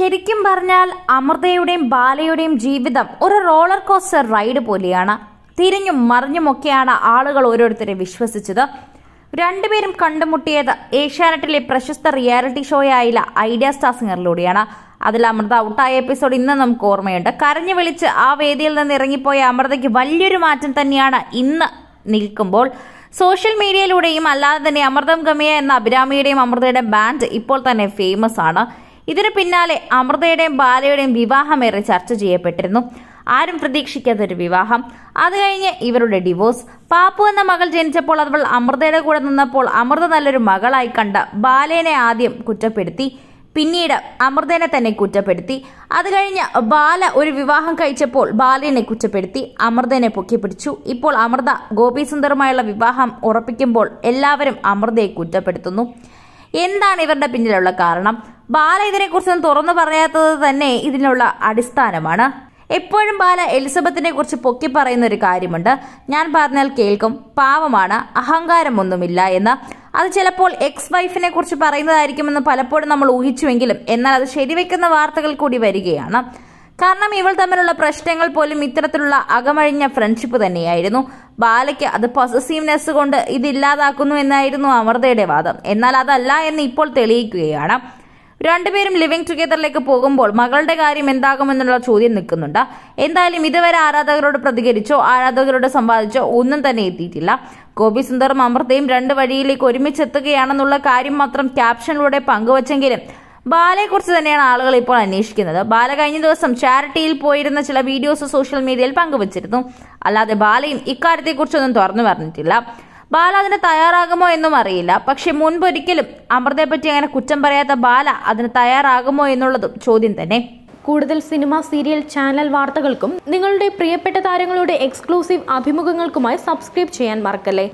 ശരിക്കും പറഞ്ഞാൽ അമൃതയുടെയും ബാലയുടെയും ജീവിതം ഒരു റോളർ കോസ്റ്റർ റൈഡ് പോലെയാണ് തിരിഞ്ഞും മറിഞ്ഞുമൊക്കെയാണ് ആളുകൾ ഓരോരുത്തരെ വിശ്വസിച്ചത് രണ്ടുപേരും കണ്ടുമുട്ടിയത് ഏഷ്യാനെറ്റിലെ പ്രശസ്ത റിയാലിറ്റി ഷോയായില്ല ഐഡിയ സ്റ്റാർ സിംഗറിലൂടെയാണ് അതിൽ അമൃത ഔട്ടായ എപ്പിസോഡ് ഇന്ന് നമുക്ക് ഓർമ്മയുണ്ട് കരഞ്ഞു വിളിച്ച് ആ വേദിയിൽ നിന്ന് ഇറങ്ങിപ്പോയ അമൃതയ്ക്ക് വലിയൊരു മാറ്റം തന്നെയാണ് ഇന്ന് നിൽക്കുമ്പോൾ സോഷ്യൽ മീഡിയയിലൂടെയും അല്ലാതെ തന്നെ അമൃതം ഗമിയ എന്ന അഭിരാമിയുടെയും അമൃതയുടെ ബാൻഡ് ഇപ്പോൾ തന്നെ ഫേമസ് ആണ് ഇതിനു പിന്നാലെ അമൃതയുടെയും ബാലയുടെയും വിവാഹമേറെ ചർച്ച ചെയ്യപ്പെട്ടിരുന്നു ആരും പ്രതീക്ഷിക്കാത്ത ഒരു വിവാഹം അത് കഴിഞ്ഞ് ഇവരുടെ ഡിവോഴ്സ് പാപ്പു എന്ന മകൾ ജനിച്ചപ്പോൾ അവൾ അമൃതയുടെ കൂടെ നിന്നപ്പോൾ അമൃത നല്ലൊരു മകളായി കണ്ട ബാലേനെ ആദ്യം കുറ്റപ്പെടുത്തി പിന്നീട് അമൃതനെ തന്നെ കുറ്റപ്പെടുത്തി അത് കഴിഞ്ഞ് ബാല ഒരു വിവാഹം കഴിച്ചപ്പോൾ ബാലനെ കുറ്റപ്പെടുത്തി അമൃതനെ പൊക്കിപ്പിടിച്ചു ഇപ്പോൾ അമൃത ഗോപീസുന്ദറുമായുള്ള വിവാഹം ഉറപ്പിക്കുമ്പോൾ എല്ലാവരും അമൃതയെ കുറ്റപ്പെടുത്തുന്നു എന്താണ് ഇവരുടെ പിന്നിലുള്ള കാരണം ബാല ഇതിനെക്കുറിച്ചൊന്നും തുറന്നു പറയാത്തത് തന്നെ ഇതിനുള്ള അടിസ്ഥാനമാണ് എപ്പോഴും ബാല എലിസബത്തിനെ കുറിച്ച് പൊക്കി പറയുന്ന ഒരു കാര്യമുണ്ട് ഞാൻ പറഞ്ഞാൽ കേൾക്കും പാവമാണ് അഹങ്കാരമൊന്നുമില്ല എന്ന് അത് ചിലപ്പോൾ എക്സ് വൈഫിനെ കുറിച്ച് പറയുന്നതായിരിക്കുമെന്ന് പലപ്പോഴും നമ്മൾ ഊഹിച്ചുവെങ്കിലും എന്നാൽ അത് ശരിവെക്കുന്ന വാർത്തകൾ കൂടി വരികയാണ് കാരണം ഇവൾ തമ്മിലുള്ള പ്രശ്നങ്ങൾ പോലും ഇത്തരത്തിലുള്ള അകമഴിഞ്ഞ ഫ്രണ്ട്ഷിപ്പ് തന്നെയായിരുന്നു ബാലയ്ക്ക് അത് പൊസസീവ്നെസ് കൊണ്ട് ഇതില്ലാതാക്കുന്നു എന്നായിരുന്നു അമൃതയുടെ വാദം എന്നാൽ അതല്ല എന്ന് ഇപ്പോൾ തെളിയിക്കുകയാണ് രണ്ടുപേരും ലിവിങ് ടുഗദറിലേക്ക് പോകുമ്പോൾ മകളുടെ കാര്യം എന്താകുമെന്നുള്ള ചോദ്യം നിൽക്കുന്നുണ്ട് എന്തായാലും ഇതുവരെ ആരാധകരോട് പ്രതികരിച്ചോ ആരാധകരോട് സംവാദിച്ചോ ഒന്നും തന്നെ എത്തിയിട്ടില്ല ഗോപി സുന്ദറും അമൃതയും രണ്ട് വഴിയിലേക്ക് ഒരുമിച്ചെത്തുകയാണെന്നുള്ള കാര്യം മാത്രം ക്യാപ്ഷനിലൂടെ പങ്കുവച്ചെങ്കിലും ബാലയെക്കുറിച്ച് തന്നെയാണ് ആളുകൾ ഇപ്പോൾ അന്വേഷിക്കുന്നത് ബാല കഴിഞ്ഞ ദിവസം ചാരിറ്റിയിൽ പോയിരുന്ന ചില വീഡിയോസ് സോഷ്യൽ മീഡിയയിൽ പങ്കുവച്ചിരുന്നു അല്ലാതെ ബാലയും ഇക്കാര്യത്തെക്കുറിച്ചൊന്നും തുറന്നു പറഞ്ഞിട്ടില്ല ബാല അതിന് തയ്യാറാകുമോ എന്നും അറിയില്ല പക്ഷെ മുൻപൊരിക്കലും പറ്റി അങ്ങനെ കുറ്റം പറയാത്ത ബാല അതിന് തയ്യാറാകുമോ എന്നുള്ളതും ചോദ്യം തന്നെ കൂടുതൽ സിനിമ സീരിയൽ ചാനൽ വാർത്തകൾക്കും നിങ്ങളുടെ പ്രിയപ്പെട്ട താരങ്ങളുടെ എക്സ്ക്ലൂസീവ് അഭിമുഖങ്ങൾക്കുമായി സബ്സ്ക്രൈബ് ചെയ്യാൻ മറക്കല്ലേ